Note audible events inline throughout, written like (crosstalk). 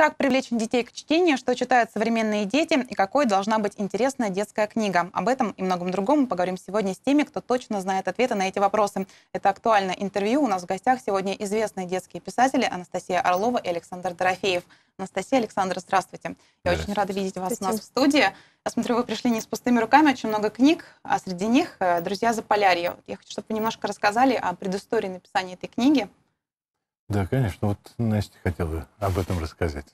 Как привлечь детей к чтению, что читают современные дети и какой должна быть интересная детская книга. Об этом и многом другом мы поговорим сегодня с теми, кто точно знает ответы на эти вопросы. Это актуальное интервью. У нас в гостях сегодня известные детские писатели Анастасия Орлова и Александр Дорофеев. Анастасия, Александр, здравствуйте. Я очень рада видеть вас у нас в студии. Я смотрю, вы пришли не с пустыми руками, очень много книг, а среди них э, «Друзья за полярье». Я хочу, чтобы вы немножко рассказали о предыстории написания этой книги. Да, конечно. Вот Настя хотела об этом рассказать.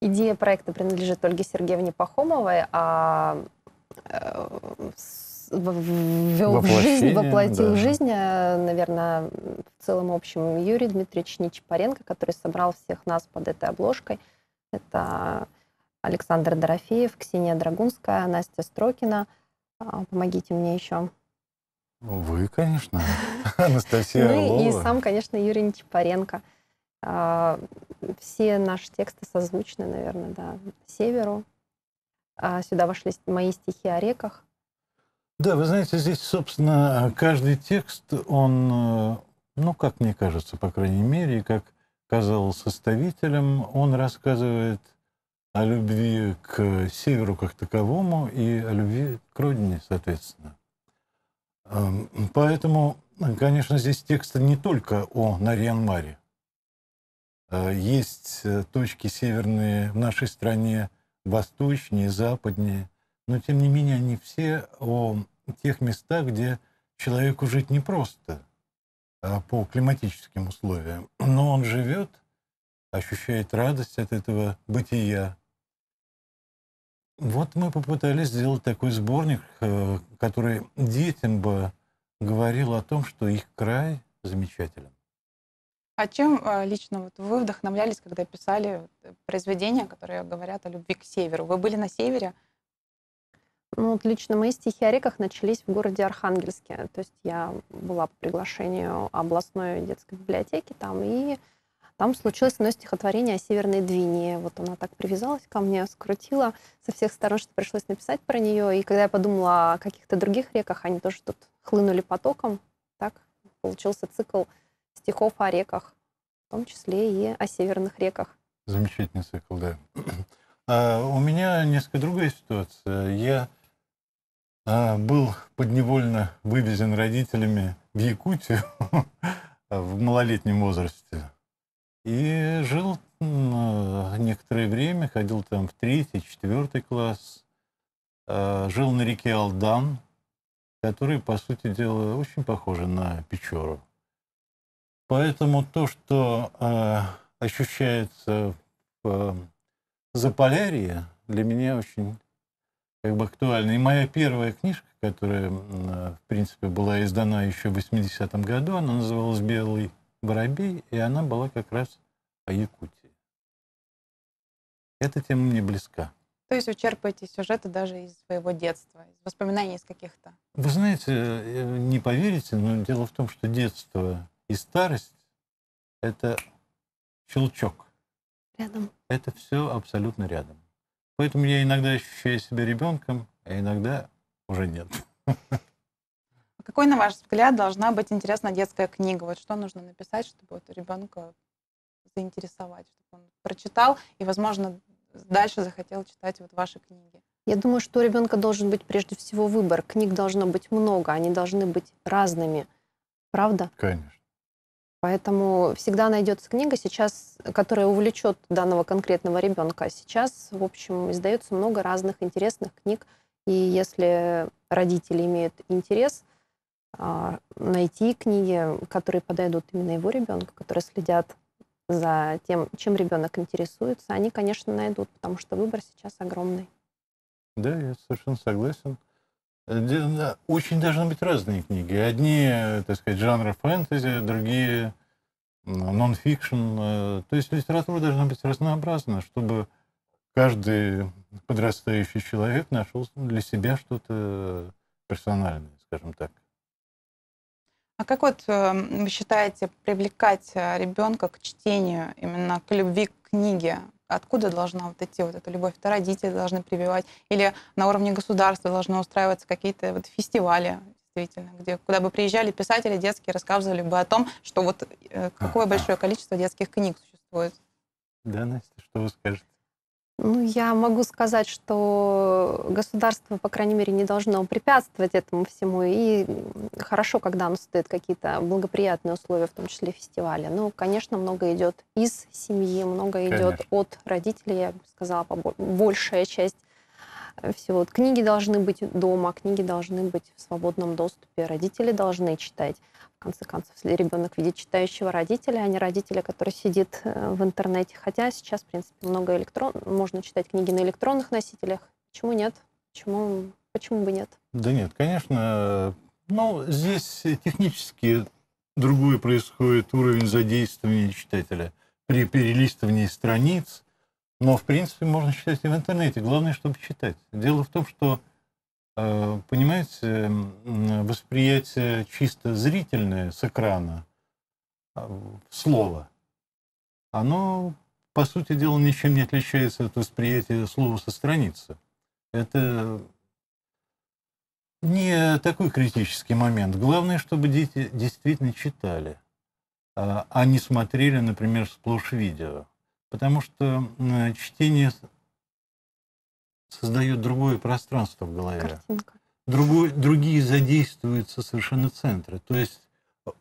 Идея проекта принадлежит Ольге Сергеевне Пахомовой, а э, ввел в жизнь, воплотил да. в жизнь, э, наверное, в целом общем Юрий Дмитриевич Нечипаренко, который собрал всех нас под этой обложкой. Это Александр Дорофеев, Ксения Драгунская, Настя Строкина. А, помогите мне еще. Ну, вы, конечно. (laughs) Анастасия Ну и сам, конечно, Юрий Нечипаренко. А, все наши тексты созвучны, наверное, да, северу. А, сюда вошли мои стихи о реках. Да, вы знаете, здесь, собственно, каждый текст, он, э, ну, как мне кажется, по крайней мере, и как сказал составителем, он рассказывает о любви к северу как таковому и о любви к родине, соответственно. Эм, поэтому, конечно, здесь текст не только о Нарьянмаре. Э, есть э, точки северные в нашей стране, восточнее, западнее, но тем не менее они все о тех местах, где человеку жить непросто э, по климатическим условиям, но он живет, ощущает радость от этого бытия, вот мы попытались сделать такой сборник, э, который детям бы говорил о том, что их край замечателен. А чем э, лично вот вы вдохновлялись, когда писали э, произведения, которые говорят о любви к северу? Вы были на севере? Ну, вот лично мои стихи о реках начались в городе Архангельске. То есть я была по приглашению областной детской библиотеки там, и там случилось одно стихотворение о Северной Двине. Вот она так привязалась ко мне, скрутила со всех сторон, что пришлось написать про нее. И когда я подумала о каких-то других реках, они тоже тут хлынули потоком. Так получился цикл стихов о реках, в том числе и о северных реках. Замечательный цикл, да. (clears throat) А у меня несколько другая ситуация. Я а, был подневольно вывезен родителями в Якутию (laughs) в малолетнем возрасте. И жил э, некоторое время, ходил там в третий, четвертый класс. Э, жил на реке Алдан, которая, по сути дела, очень похожа на Печору. Поэтому то, что э, ощущается в э, Заполярье, для меня очень как бы актуально. И моя первая книжка, которая, в принципе, была издана еще в 80-м году, она называлась «Белый Воробей, и она была как раз о Якутии. Эта тема мне близка. То есть вы черпаете сюжеты даже из своего детства, из воспоминаний из каких-то? Вы знаете, э, э, не поверите, но дело в том, что детство и старость — это щелчок. Рядом. Это все абсолютно рядом. Поэтому я иногда ощущаю себя ребенком, а иногда уже нет. (laughs) А какой, на ваш взгляд, должна быть интересна детская книга? Вот что нужно написать, чтобы вот ребенка заинтересовать, чтобы он прочитал и, возможно, дальше захотел читать вот ваши книги? Я думаю, что у ребенка должен быть прежде всего выбор. Книг должно быть много, они должны быть разными. Правда? Конечно. Поэтому всегда найдется книга сейчас, которая увлечет данного конкретного ребенка. Сейчас, в общем, издается много разных интересных книг. И если родители имеют интерес, а, найти книги, которые подойдут именно его ребенку, которые следят за тем, чем ребенок интересуется, они, конечно, найдут, потому что выбор сейчас огромный. Да, я совершенно согласен. Э, очень должны быть разные книги. Одни, э, так сказать, жанра фэнтези, другие нон-фикшн. Э, то есть литература должна быть разнообразна, чтобы каждый подрастающий человек нашел для себя что-то персональное, скажем так. А как вот эм, вы считаете привлекать э, ребенка к чтению, именно к любви к книге? Откуда должна вот идти вот эта любовь? Это родители должны прививать? Или на уровне государства должны устраиваться какие-то вот фестивали действительно, где куда бы приезжали писатели детские, рассказывали бы о том, что вот э, какое большое количество детских книг существует. Да, Настя, что вы скажете? Ну, я могу сказать, что государство, по крайней мере, не должно препятствовать этому всему. И хорошо, когда оно создает какие-то благоприятные условия, в том числе фестиваля. Но, конечно, много идет из семьи, много идет конечно. от родителей, я бы сказала, большая часть всего. Книги должны быть дома, книги должны быть в свободном доступе, родители должны читать конце концов, если ребенок видит читающего родителя, а не родителя, который сидит э, в интернете. Хотя сейчас, в принципе, много электрон... Можно читать книги на электронных носителях. Почему нет? Почему, Почему бы нет? Да нет, конечно. Э, Но ну, здесь технически другой происходит уровень задействования читателя при перелистывании страниц. Но, в принципе, можно читать и в интернете. Главное, чтобы читать. Дело в том, что а, понимаете, восприятие чисто зрительное с экрана а, слова, оно, по сути дела, ничем не отличается от восприятия слова со страницы. Это не такой критический момент. Главное, чтобы дети действительно читали, а, а не смотрели, например, сплошь видео. Потому что чтение создает другое пространство в голове. Картинка. Другой, другие задействуются совершенно центры. То есть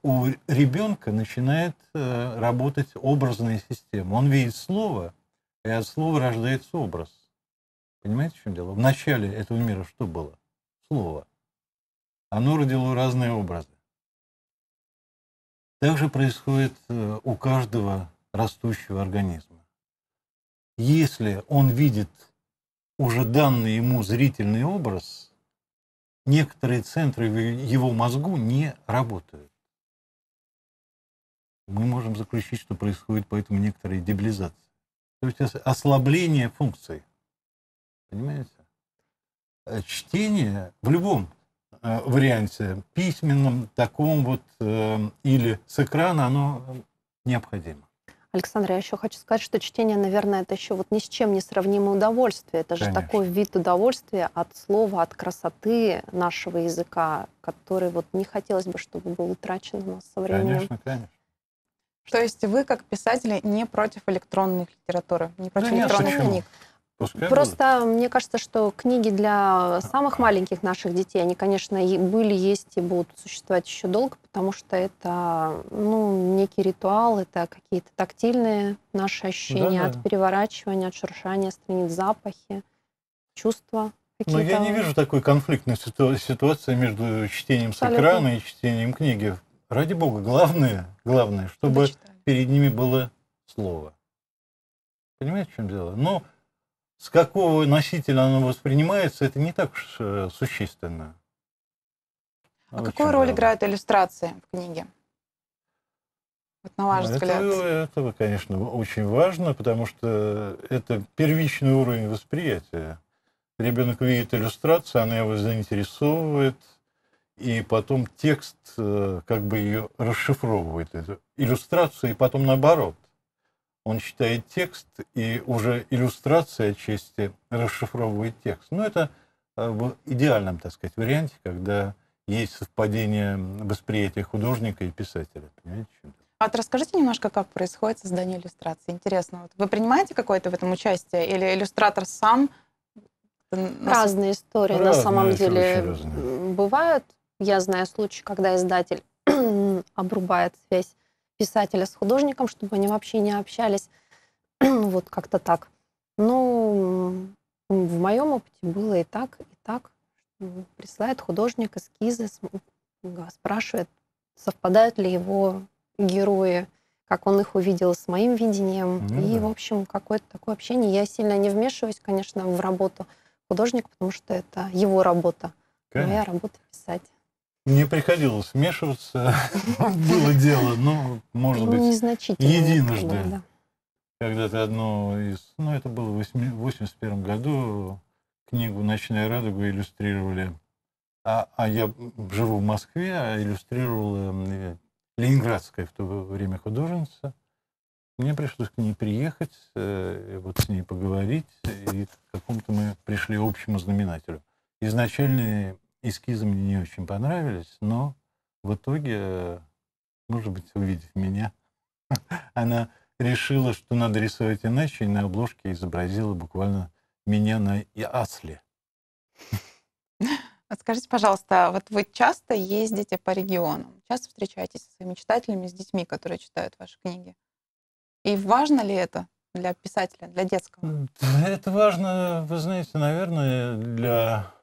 у ребенка начинает э, работать образная система. Он видит слово, и от слова рождается образ. Понимаете, в чем дело? В начале этого мира что было? Слово. Оно родило разные образы. Так же происходит э, у каждого растущего организма. Если он видит уже данный ему зрительный образ, некоторые центры в его мозгу не работают. Мы можем заключить, что происходит поэтому некоторая дебилизация То есть ослабление функций. Понимаете? Э, чтение в любом э, варианте, письменном, таком вот, э, или с экрана, оно необходимо. Александра, я еще хочу сказать, что чтение, наверное, это еще вот ни с чем не сравнимое удовольствие. Это Конечно. же такой вид удовольствия от слова, от красоты нашего языка, который вот не хотелось бы, чтобы был утрачен у нас со временем. Конечно, конечно. То есть вы, как писатели, не против электронных литературы, не против да электронных нет, книг? Пускай Просто будут. мне кажется, что книги для самых маленьких наших детей, они, конечно, и были, есть и будут существовать еще долго, потому что это ну, некий ритуал, это какие-то тактильные наши ощущения да, от да. переворачивания, от шуршания страниц, запахи, чувства. Но ну, я не вижу такой конфликтной ситуации между чтением Абсолютно. с экрана и чтением книги. Ради бога, главное, главное, чтобы перед ними было слово. Понимаете, в чем дело? Но с какого носителя оно воспринимается, это не так уж э, существенно. А Очень какую роль играют иллюстрации в книге? Вот на ваш ну, это, взгляд. Это, конечно, очень важно, потому что это первичный уровень восприятия. Ребенок видит иллюстрацию, она его заинтересовывает, и потом текст э, как бы ее расшифровывает, эту иллюстрацию, и потом наоборот – он читает текст и уже иллюстрация отчасти расшифровывает текст. Но ну, это э, в идеальном, так сказать, варианте, когда есть совпадение восприятия художника и писателя. Понимаете, чем а вот расскажите немножко, как происходит создание иллюстрации. Интересно, вот вы принимаете какое-то в этом участие или иллюстратор сам? Разные истории разные, на самом деле бывают. Я знаю случаи, когда издатель (clears throat) обрубает связь писателя с художником, чтобы они вообще не общались. (clears throat) вот как-то так. Ну, в моем опыте было и так, и так. Присылает художник эскизы, спрашивает, совпадают ли его герои, как он их увидел с моим видением. Ну, и, да. в общем, какое-то такое общение. Я сильно не вмешиваюсь, конечно, в работу художника, потому что это его работа. Конечно. Моя работа писать. Не приходилось смешиваться, (laughs) было дело, но ну, может быть, единожды. Когда-то одно, из, ну, это было в 81 году, книгу «Ночная радуга» иллюстрировали. А, а я живу в Москве, а иллюстрировала э, ленинградская в то время художница. Мне пришлось к ней приехать, э, вот с ней поговорить, и к какому-то мы пришли общему знаменателю. Изначальные эскизы мне не очень понравились, но в итоге, э, может быть, увидев меня, (laughs) она решила, что надо рисовать иначе, и на обложке изобразила буквально меня на Иасле. А скажите, пожалуйста, а вот вы часто ездите по регионам, часто встречаетесь со своими читателями, с детьми, которые читают ваши книги. И важно ли это для писателя, для детского? Это важно, вы знаете, наверное, для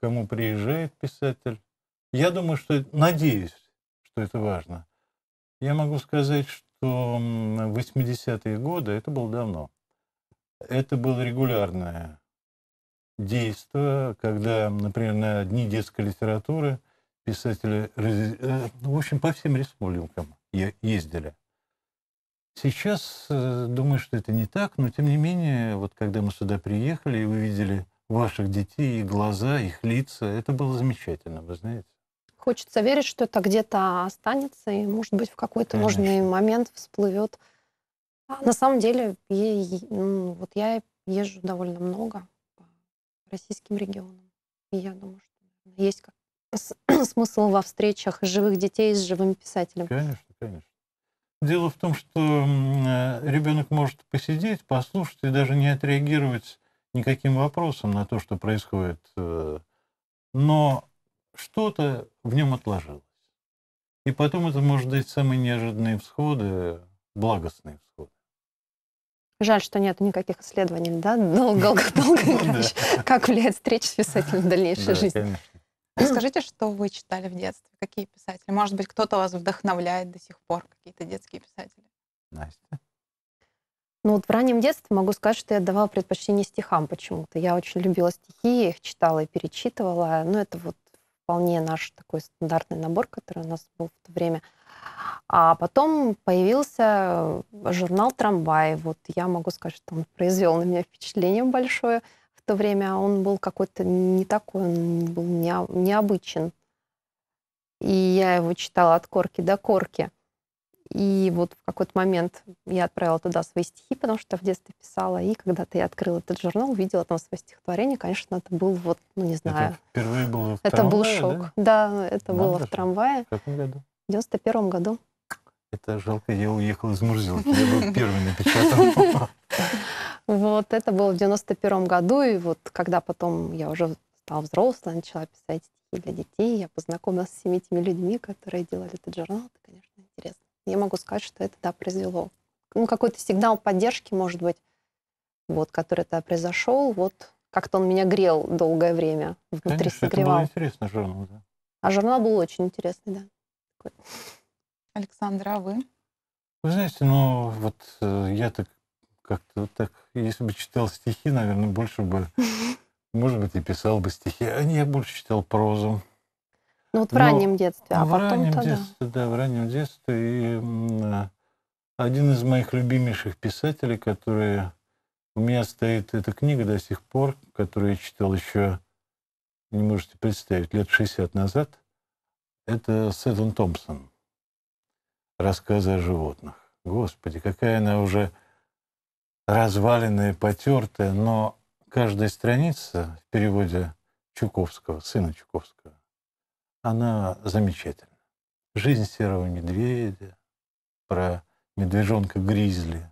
кому приезжает писатель. Я думаю, что, надеюсь, что это важно. Я могу сказать, что в 80-е годы, это было давно, это было регулярное действие, когда, например, на Дни детской литературы писатели, э, в общем, по всем республикам ездили. Сейчас э, думаю, что это не так, но тем не менее, вот когда мы сюда приехали и вы видели ваших детей, их глаза, их лица. Это было замечательно, вы знаете. Хочется верить, что это где-то останется, и, может быть, в какой-то нужный момент всплывет. А на самом деле, я, ну, вот я езжу довольно много по российским регионам. И я думаю, что есть как (clears throat) смысл во встречах живых детей с живым писателем. Конечно, конечно. Дело в том, что э, ребенок может посидеть, послушать и даже не отреагировать никаким вопросом на то, что происходит, э, но что-то в нем отложилось. И потом это может дать самые неожиданные всходы, благостные всходы. Жаль, что нет никаких исследований, да, долго-долго, (laughs) ну как влияет встреча с писателем в дальнейшей жизни. Расскажите, что вы читали в детстве, какие писатели? Может быть, кто-то вас вдохновляет до сих пор, какие-то детские писатели? Настя. Ну вот в раннем детстве могу сказать, что я давала предпочтение стихам почему-то. Я очень любила стихи, я их читала и перечитывала. Ну это вот вполне наш такой стандартный набор, который у нас был в то время. А потом появился э, журнал «Трамвай». Вот я могу сказать, что он произвел на меня впечатление большое. В то время он был какой-то не такой, он был необычен. И я его читала от корки до корки. И вот в какой-то момент я отправила туда свои стихи, потому что в детстве писала. И когда-то я открыла этот журнал, увидела там свои стихотворения. Конечно, это был вот, ну не знаю. Это впервые было в Это трамвае, был шок. Да, да это Надо было же. в трамвае. В каком году? В 91 году. Это жалко, я уехал из Мурзилки. Я был первый напечатан. Вот, это было в 91 году. И вот когда потом я уже стала взрослой, начала писать стихи для детей, я познакомилась с всеми теми людьми, которые делали этот журнал. Это, конечно, я могу сказать, что это, да, произвело. Ну, какой-то сигнал поддержки, может быть, вот, который это произошел, вот как-то он меня грел долгое время, внутри Конечно, согревал. это был интересный журнал, да. А журнал был очень интересный, да. Александра, а вы? Вы знаете, ну вот э, я так как-то так, если бы читал стихи, наверное, больше бы, (laughs) может быть, и писал бы стихи. А я больше читал прозу. Ну вот в раннем но, детстве, а в потом тогда. Детстве, да, в раннем детстве. И э, один из моих любимейших писателей, который у меня стоит эта книга до сих пор, которую я читал еще, не можете представить, лет 60 назад, это Сеттон Томпсон. «Рассказы о животных». Господи, какая она уже разваленная, потертая, но каждая страница в переводе Чуковского, сына Чуковского, она замечательна. «Жизнь серого медведя», про медвежонка Гризли.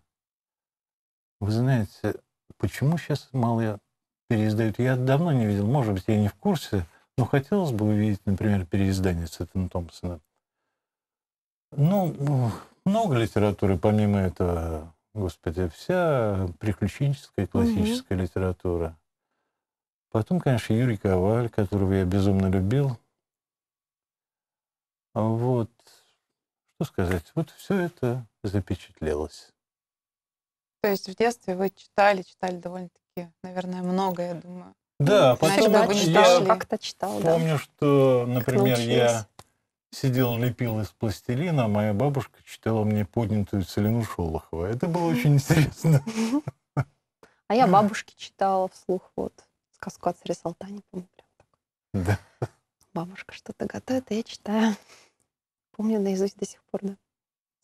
Вы знаете, почему сейчас мало переиздают? Я давно не видел, может быть, я не в курсе, но хотелось бы увидеть, например, переиздание Сеттона Томпсона. Ну, много литературы помимо этого, господи, вся приключенческая классическая угу. литература. Потом, конечно, Юрий Коваль, которого я безумно любил, вот, что сказать, вот все это запечатлелось. То есть в детстве вы читали, читали довольно-таки, наверное, много, я думаю. Да, ну, потом Иначе я как-то читал, да. помню, что, например, я сидел, лепил из пластилина, а моя бабушка читала мне поднятую Целину Шолохова. Это было (laughs) очень интересно. А я бабушке читала вслух вот сказку от Салтани, помню, прям Да. Бабушка что-то готовит, а я читаю помню наизусть до сих пор, да,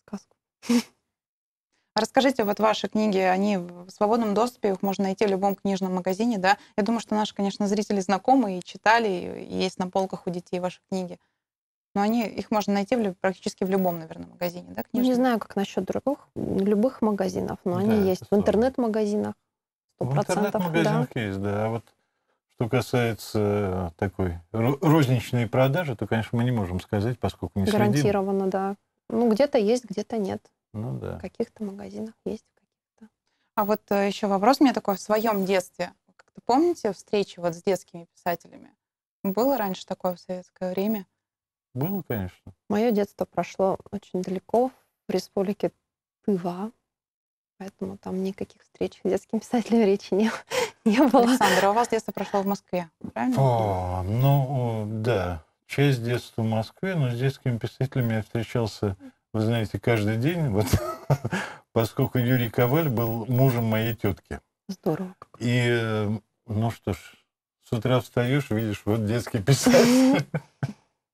сказку. (laughs) А расскажите, вот ваши книги, они в свободном доступе, их можно найти в любом книжном магазине, да? Я думаю, что наши, конечно, зрители знакомы и читали, и есть на полках у детей ваши книги. Но они, их можно найти в, практически в любом, наверное, магазине, да, ну, книжном? Не знаю, как насчет других, любых магазинов, но да, они есть в интернет-магазинах. В интернет-магазинах да. есть, да. А вот что касается э, такой розничной продажи, то, конечно, мы не можем сказать, поскольку не Гарантированно, следим. да. Ну, где-то есть, где-то нет. Ну, да. В каких-то магазинах есть. в каких-то. А вот э, еще вопрос у меня такой в своем детстве. Как-то помните встречи вот с детскими писателями? Было раньше такое в советское время? Было, конечно. Мое детство прошло очень далеко, в республике Тыва, поэтому там никаких встреч с детскими писателями речи не было. (laughs) не было. Александр, а у вас детство прошло в Москве, правильно? О, ну, да. Часть детства в Москве, но с детскими писателями я встречался, вы знаете, каждый день, вот, (laughs) поскольку Юрий Коваль был мужем моей тетки. Здорово. И, э, ну что ж, с утра встаешь, видишь, вот детский писатель.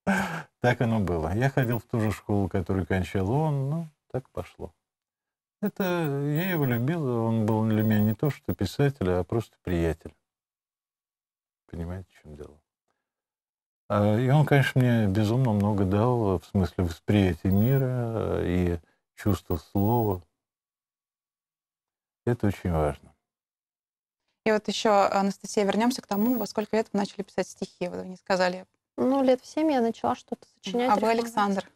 (laughs) Так оно было. Я ходил в ту же школу, которую кончал он, ну, так пошло. Это я его любил, он был для меня не то что писатель, а просто приятель. Понимаете, в чем дело? А, и он, конечно, мне безумно много дал в смысле восприятия мира э, и чувства слова. Это очень важно. И вот еще, Анастасия, вернемся к тому, во сколько лет вы начали писать стихи, вы не сказали. Ну, лет в семь я начала что-то а сочинять. А вы Александр?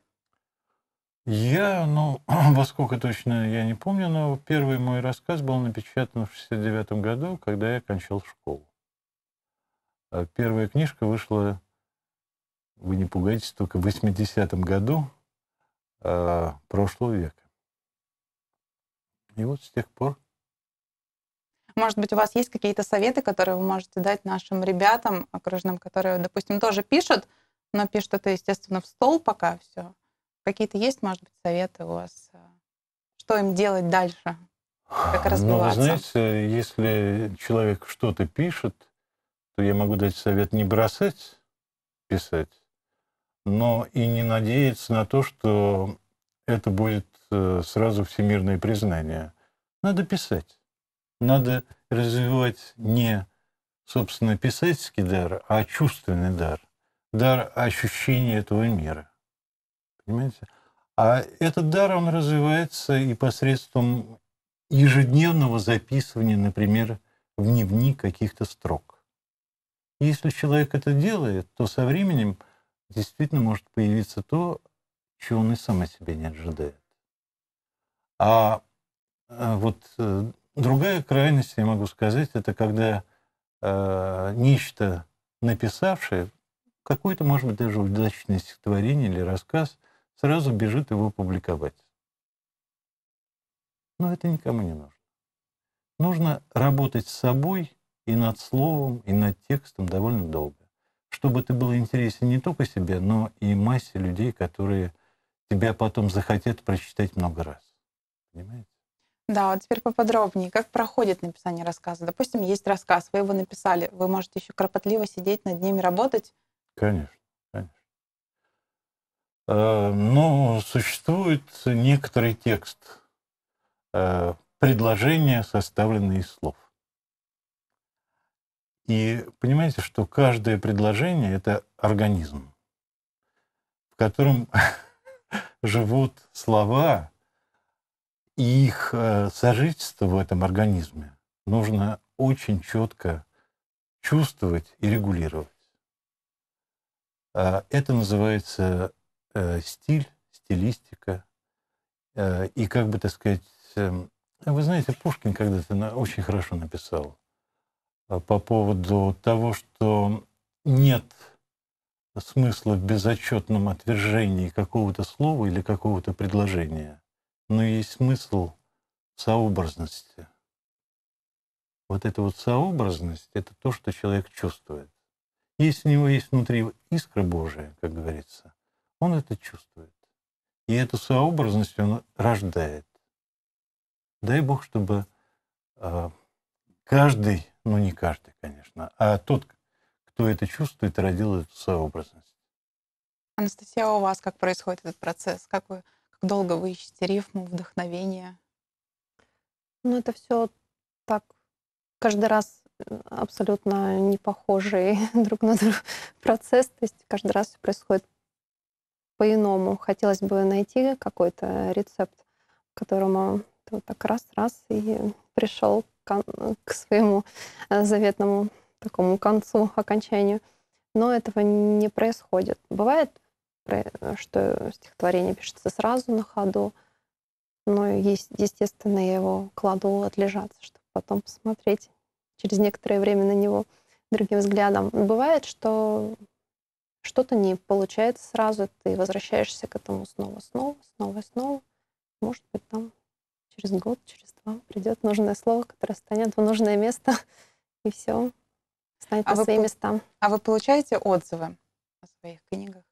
Я, ну, (clears throat) во сколько точно я не помню, но первый мой рассказ был напечатан в 69 году, когда я окончил школу. А первая книжка вышла, вы не пугайтесь, только в 80 году а, прошлого века. И вот с тех пор может быть, у вас есть какие-то советы, которые вы можете дать нашим ребятам окружным, которые, допустим, тоже пишут, но пишут это, естественно, в стол пока все. Какие-то есть, может быть, советы у вас? Э, что им делать дальше? Как (sighs) Ну, вы знаете, если человек что-то пишет, то я могу дать совет не бросать писать, но и не надеяться на то, что это будет э, сразу всемирное признание. Надо писать. Надо развивать не, собственно, писательский дар, а чувственный дар. Дар ощущения этого мира. Понимаете? А этот дар, он развивается и посредством ежедневного записывания, например, в дневник каких-то строк. Если человек это делает, то со временем действительно может появиться то, чего он и сам о себе не ожидает. А э, вот э, другая крайность, я могу сказать, это когда э, нечто написавшее, какое-то, может быть, даже удачное стихотворение или рассказ, сразу бежит его публиковать. Но это никому не нужно. Нужно работать с собой и над словом, и над текстом довольно долго, чтобы ты было интересно не только себе, но и массе людей, которые тебя потом захотят прочитать много раз. Понимаете? Да, вот теперь поподробнее. Как проходит написание рассказа? Допустим, есть рассказ, вы его написали, вы можете еще кропотливо сидеть над ними, работать? Конечно. Э, но существует некоторый текст, э, предложения, составленные из слов. И понимаете, что каждое предложение — это организм, в котором (laughs) живут слова, и их э, сожительство в этом организме нужно очень четко чувствовать и регулировать. Это называется Э, стиль, стилистика. Э, и как бы, так сказать, эм, вы знаете, Пушкин когда-то очень хорошо написал э, по поводу того, что нет смысла в безотчетном отвержении какого-то слова или какого-то предложения, но есть смысл в сообразности. Вот эта вот сообразность — это то, что человек чувствует. Если у него есть внутри искра Божия, как говорится, он это чувствует. И эту сообразность он рождает. Дай Бог, чтобы а, каждый, ну не каждый, конечно, а тот, кто это чувствует, родил эту сообразность. Анастасия, а у вас как происходит этот процесс? Как, вы, как долго вы ищете рифму, вдохновение? Ну, это все так каждый раз абсолютно не похожий (laughs) друг на друга процесс. То есть каждый раз все происходит по-иному. Хотелось бы найти какой-то рецепт, которому ты вот так раз-раз и пришел к, к своему э, заветному такому концу, окончанию. Но этого не происходит. Бывает, э, что стихотворение пишется сразу на ходу, но, естественно, я его кладу отлежаться, чтобы потом посмотреть через некоторое время на него другим взглядом. Бывает, что что-то не получается сразу, ты возвращаешься к этому снова, снова, снова, снова. Может быть, там через год, через два придет нужное слово, которое станет в нужное место, и все станет а на свои по... места. А вы получаете отзывы о своих книгах?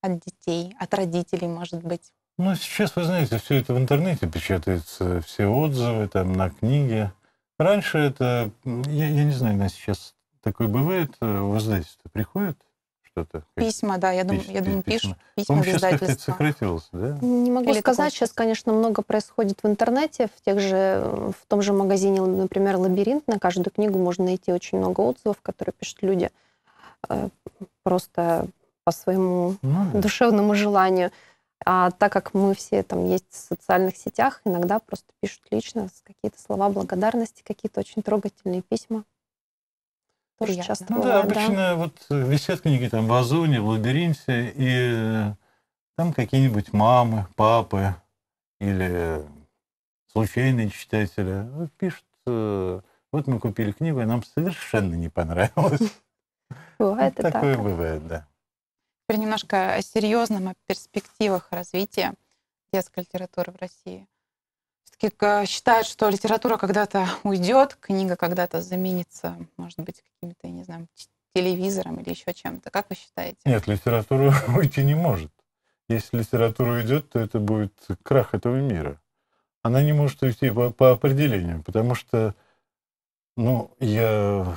От детей, от родителей, может быть? Ну, сейчас, вы знаете, все это в интернете печатается, все отзывы там на книге. Раньше это, я, я не знаю, на сейчас такое бывает, у э, в издательство приходит? что-то? Письма, да, я, дум, письма, я думаю, пишут письма, письма в сократилось, да? Не могу Или сказать, такой... сейчас, конечно, много происходит в интернете, в, тех же, в том же магазине, например, «Лабиринт», на каждую книгу можно найти очень много отзывов, которые пишут люди э, просто по своему ну, душевному желанию. А так как мы все там есть в социальных сетях, иногда просто пишут лично какие-то слова благодарности, какие-то очень трогательные письма приятно. часто ну, бывает. Да, обычно да. вот э, висят книги там в Озоне, в Лабиринте, и э, там какие-нибудь мамы, папы или случайные читатели э, пишут, вот мы купили книгу, и нам совершенно не понравилось. (laughs) Бывает и Такое бывает, да. Теперь немножко о серьезном, о перспективах развития детской литературы в России. Э, считают, что литература когда-то уйдет, книга когда-то заменится, может быть, каким-то, я не знаю, телевизором или еще чем-то. Как вы считаете? Нет, литература (laughs) уйти не может. Если литература уйдет, то это будет крах этого мира. Она не может уйти по, по определению, потому что, ну, я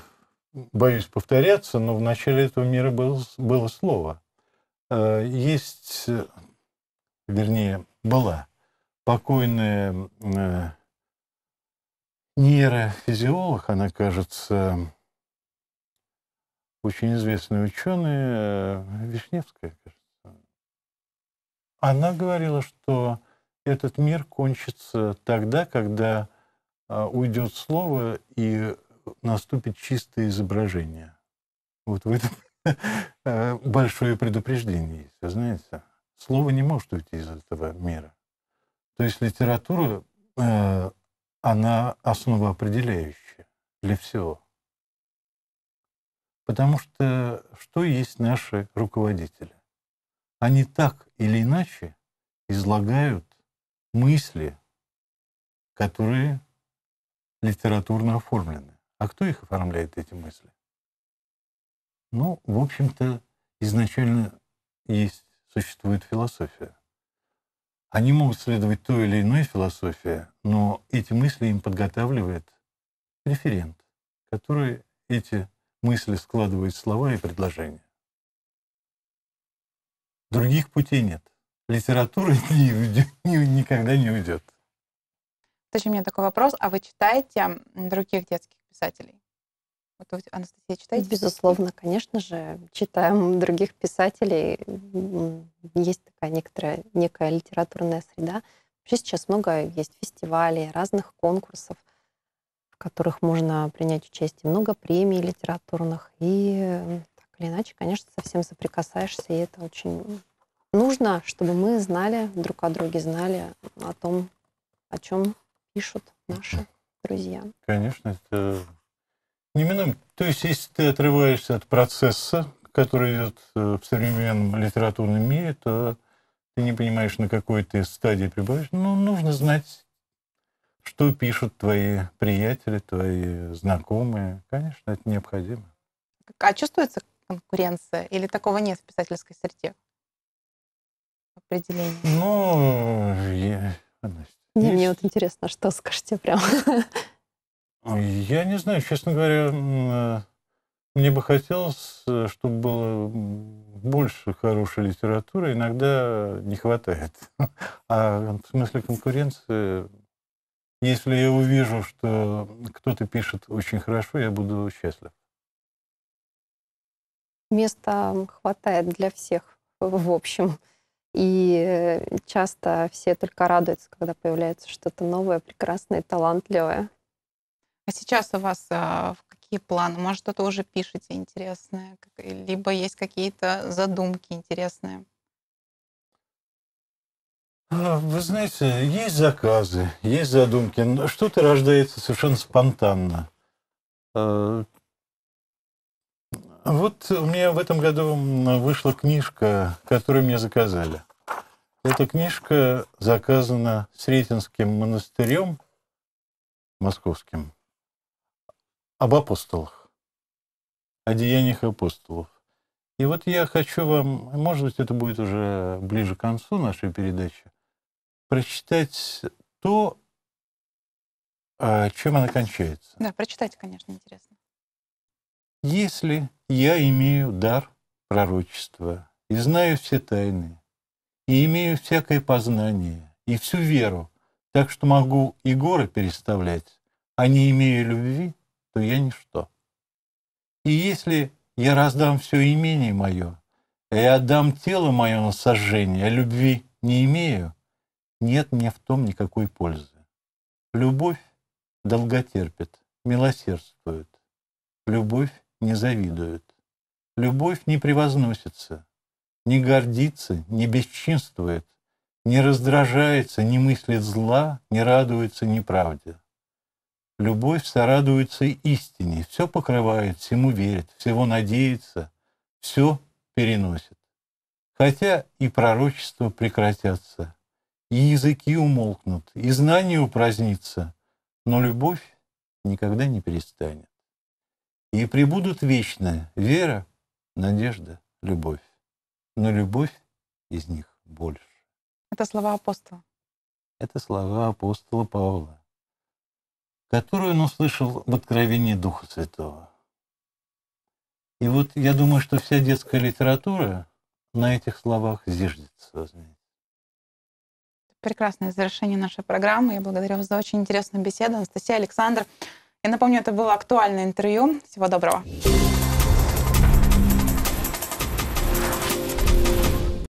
боюсь повторяться, но в начале этого мира было, было слово. Э, есть, вернее, была покойная э, нейрофизиолог, она, кажется, очень известная ученая, э, Вишневская, кажется. Она говорила, что этот мир кончится тогда, когда а, уйдет слово и наступит чистое изображение. Вот в этом (laughs) э, большое предупреждение есть, вы знаете. Слово не может уйти из этого мира. То есть литература, э, она основоопределяющая для всего. Потому что что есть наши руководители? Они так или иначе излагают мысли, которые литературно оформлены. А кто их оформляет, эти мысли? Ну, в общем-то, изначально есть, существует философия. Они могут следовать той или иной философии, но эти мысли им подготавливает референт, который эти мысли складывает в слова и предложения. Других путей нет. Литература (laughs) не уйдет, не, никогда не уйдет. Точнее, у меня такой вопрос. А вы читаете других детских писателей? Вот Анастасия, ну, читаете? Безусловно, конечно же, читаем других писателей. Есть такая некоторая, некая литературная среда. Вообще сейчас много есть фестивалей, разных конкурсов, в которых можно принять участие. Много премий литературных. И так или иначе, конечно, совсем соприкасаешься, и это очень нужно, чтобы мы знали друг о друге, знали о том, о чем пишут наши друзья. Конечно, это Неминуемо. То есть, если ты отрываешься от процесса, который идет э, в современном литературном мире, то ты не понимаешь, на какой ты стадии прибавишь. Но ну, нужно знать, что пишут твои приятели, твои знакомые. Конечно, это необходимо. А чувствуется конкуренция или такого нет в писательской среде? Определение. Ну, я... Не, мне вот интересно, что скажете прям. (laughs) Я не знаю, честно говоря, э, мне бы хотелось, э, чтобы было больше хорошей литературы, иногда не хватает. (laughs) А в смысле конкуренции, если я увижу, что кто-то пишет очень хорошо, я буду счастлив. Места хватает для всех, в общем. И э, часто все только радуются, когда появляется что-то новое, прекрасное, талантливое. А сейчас у вас а, какие планы? Может, что-то уже пишете интересное, э, либо есть какие-то задумки интересные? А, вы знаете, есть заказы, есть задумки. но Что-то рождается совершенно спонтанно. А, вот у меня в этом году вышла книжка, которую мне заказали. Эта книжка заказана Сретенским монастырем московским об апостолах, о деяниях апостолов. И вот я хочу вам, может быть, это будет уже ближе к концу нашей передачи, прочитать то, а, чем она кончается. Да, прочитайте, конечно, интересно. Если я имею дар пророчества и знаю все тайны, и имею всякое познание, и всю веру, так что могу и горы переставлять, а не имея любви, то я ничто. И если я раздам все имение мое, и отдам тело мое на сожжение, а любви не имею, нет мне в том никакой пользы. Любовь долготерпит, милосердствует. Любовь не завидует. Любовь не превозносится, не гордится, не бесчинствует, не раздражается, не мыслит зла, не радуется неправде. Любовь сорадуется истине, все покрывает, всему верит, всего надеется, все переносит. Хотя и пророчества прекратятся, и языки умолкнут, и знание упразднится, но любовь никогда не перестанет. И прибудут вечная вера, надежда, любовь. Но любовь из них больше. Это слова апостола. Это слова апостола Павла которую он услышал в откровении Духа Святого. И вот я думаю, что вся детская литература на этих словах зиждется. Знаете. Прекрасное завершение нашей программы. Я благодарю вас за очень интересную беседу. Анастасия, Александр. Я напомню, это было актуальное интервью. Всего доброго.